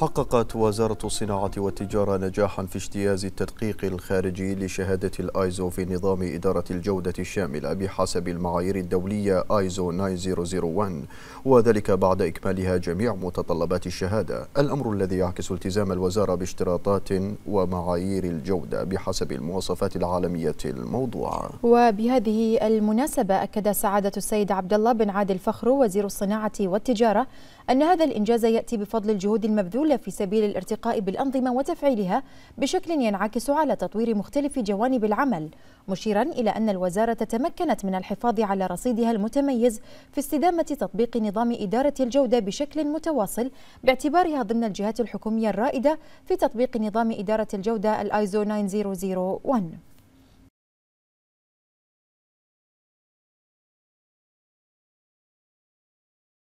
حققت وزارة الصناعة والتجارة نجاحا في اجتياز التدقيق الخارجي لشهادة الآيزو في نظام إدارة الجودة الشاملة بحسب المعايير الدولية آيزو 9001 وذلك بعد إكمالها جميع متطلبات الشهادة الأمر الذي يعكس التزام الوزارة باشتراطات ومعايير الجودة بحسب المواصفات العالمية الموضوعة وبهذه المناسبة أكد سعادة السيد عبد الله بن عادل فخرو وزير الصناعة والتجارة أن هذا الإنجاز يأتي بفضل الجهود المبذولة في سبيل الارتقاء بالأنظمة وتفعيلها بشكل ينعكس على تطوير مختلف جوانب العمل مشيرا إلى أن الوزارة تمكنت من الحفاظ على رصيدها المتميز في استدامة تطبيق نظام إدارة الجودة بشكل متواصل باعتبارها ضمن الجهات الحكومية الرائدة في تطبيق نظام إدارة الجودة الآيزو 9001